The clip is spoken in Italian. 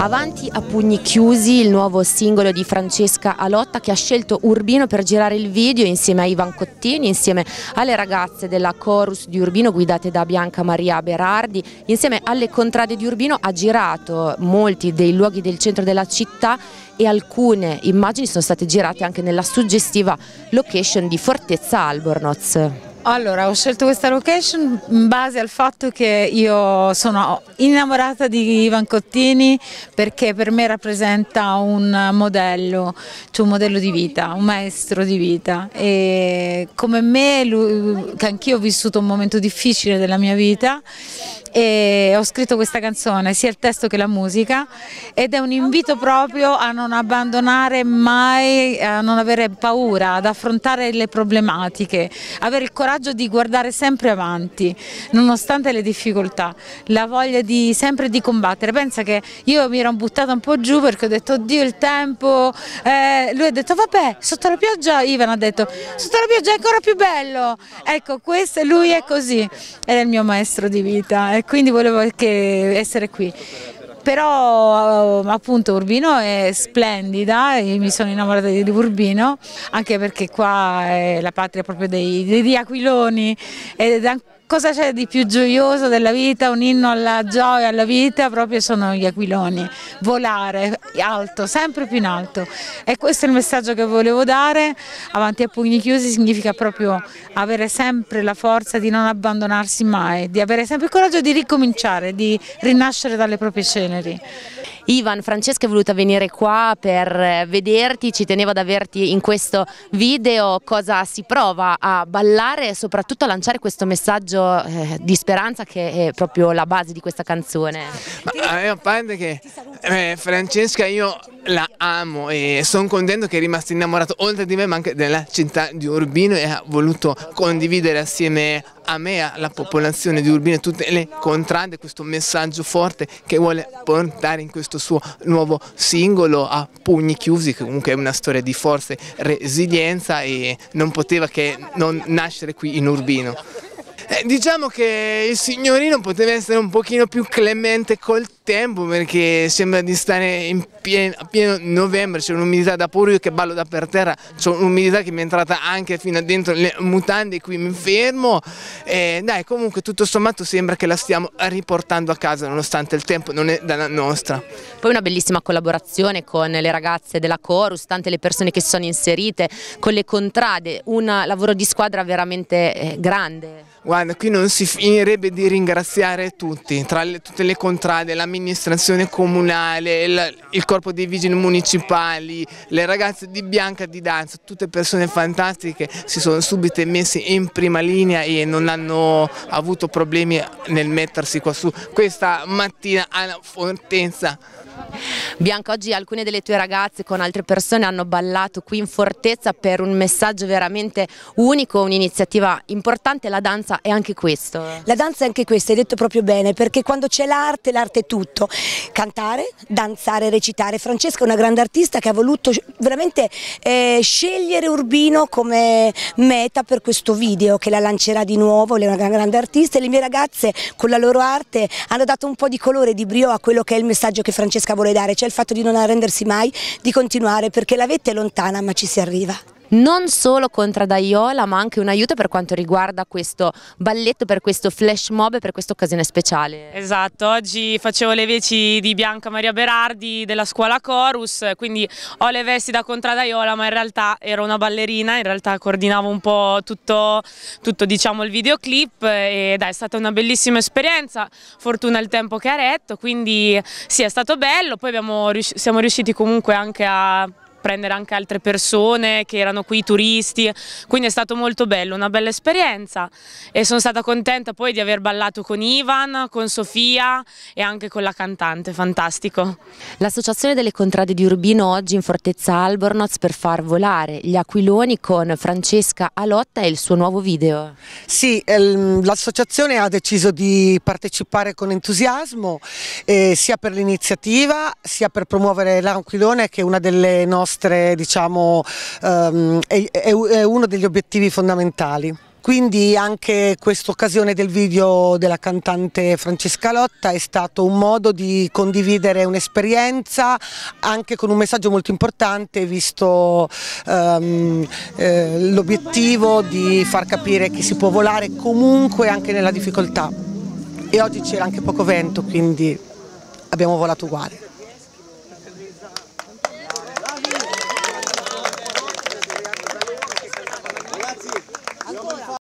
Avanti a pugni chiusi il nuovo singolo di Francesca Alotta che ha scelto Urbino per girare il video insieme a Ivan Cottini, insieme alle ragazze della Chorus di Urbino guidate da Bianca Maria Berardi, insieme alle contrade di Urbino ha girato molti dei luoghi del centro della città e alcune immagini sono state girate anche nella suggestiva location di Fortezza Albornoz. Allora, ho scelto questa location in base al fatto che io sono innamorata di Ivan Cottini perché per me rappresenta un modello, cioè un modello di vita, un maestro di vita e come me, anch'io ho vissuto un momento difficile della mia vita e ho scritto questa canzone, sia il testo che la musica ed è un invito proprio a non abbandonare mai, a non avere paura, ad affrontare le problematiche, avere il coraggio coraggio di guardare sempre avanti, nonostante le difficoltà, la voglia di, sempre di combattere. Pensa che io mi ero buttata un po' giù perché ho detto oddio il tempo, eh, lui ha detto vabbè sotto la pioggia, Ivan ha detto sotto la pioggia è ancora più bello, ecco questo, lui è così ed è il mio maestro di vita e quindi volevo essere qui però eh, appunto Urbino è splendida, io mi sono innamorata di Urbino, anche perché qua è la patria proprio dei, degli aquiloni ed è Cosa c'è di più gioioso della vita, un inno alla gioia, alla vita, proprio sono gli aquiloni, volare alto, sempre più in alto e questo è il messaggio che volevo dare, avanti a pugni chiusi significa proprio avere sempre la forza di non abbandonarsi mai, di avere sempre il coraggio di ricominciare, di rinascere dalle proprie ceneri. Ivan, Francesca è voluta venire qua per eh, vederti, ci tenevo ad averti in questo video, cosa si prova a ballare e soprattutto a lanciare questo messaggio eh, di speranza che è proprio la base di questa canzone. Ma, eh, a parte che eh, Francesca io la amo e sono contento che è rimasto innamorato oltre di me ma anche della città di Urbino e ha voluto condividere assieme a me, alla popolazione di Urbino e tutte le contrade, questo messaggio forte che vuole portare in questo suo nuovo singolo a pugni chiusi, che comunque è una storia di forza e resilienza e non poteva che non nascere qui in Urbino. Eh, diciamo che il signorino poteva essere un pochino più clemente col tempo perché sembra di stare in pieno, pieno novembre, c'è un'umidità da paura, io che ballo da per terra, c'è un'umidità che mi è entrata anche fino a dentro le mutande, qui mi fermo e dai comunque tutto sommato sembra che la stiamo riportando a casa nonostante il tempo non è dalla nostra. Poi una bellissima collaborazione con le ragazze della Corus, tante le persone che si sono inserite, con le contrade, un lavoro di squadra veramente eh, grande. Guarda, qui non si finirebbe di ringraziare tutti, tra le, tutte le contrade, la mia l'amministrazione comunale, il, il corpo dei vigili municipali, le ragazze di Bianca di Danza, tutte persone fantastiche, si sono subito messe in prima linea e non hanno avuto problemi nel mettersi qua su. Questa mattina a Fortenza Bianca, oggi alcune delle tue ragazze con altre persone hanno ballato qui in Fortezza per un messaggio veramente unico, un'iniziativa importante, la danza è anche questo. La danza è anche questo, hai detto proprio bene, perché quando c'è l'arte, l'arte è tutto, cantare, danzare, recitare. Francesca è una grande artista che ha voluto veramente eh, scegliere Urbino come meta per questo video che la lancerà di nuovo, lei è una grande artista e le mie ragazze con la loro arte hanno dato un po' di colore, di brio a quello che è il messaggio che Francesca voleva vuole dare, cioè il fatto di non arrendersi mai, di continuare perché la vetta è lontana ma ci si arriva non solo contro Daiola ma anche un aiuto per quanto riguarda questo balletto, per questo flash mob, e per questa occasione speciale. Esatto, oggi facevo le veci di Bianca Maria Berardi della scuola Chorus, quindi ho le vesti da contradaiola ma in realtà ero una ballerina, in realtà coordinavo un po' tutto, tutto diciamo, il videoclip ed è stata una bellissima esperienza, fortuna il tempo che ha retto, quindi sì è stato bello, poi abbiamo, siamo riusciti comunque anche a prendere anche altre persone che erano qui, turisti, quindi è stato molto bello, una bella esperienza e sono stata contenta poi di aver ballato con Ivan, con Sofia e anche con la cantante, fantastico. L'associazione delle contrade di Urbino oggi in Fortezza Albornoz per far volare gli aquiloni con Francesca Alotta e il suo nuovo video. Sì, ehm, l'associazione ha deciso di partecipare con entusiasmo eh, sia per l'iniziativa sia per promuovere l'aquilone che è una delle nostre nostre, diciamo, ehm, è, è uno degli obiettivi fondamentali quindi anche quest'occasione del video della cantante Francesca Lotta è stato un modo di condividere un'esperienza anche con un messaggio molto importante visto um, eh, l'obiettivo di far capire che si può volare comunque anche nella difficoltà e oggi c'era anche poco vento quindi abbiamo volato uguale.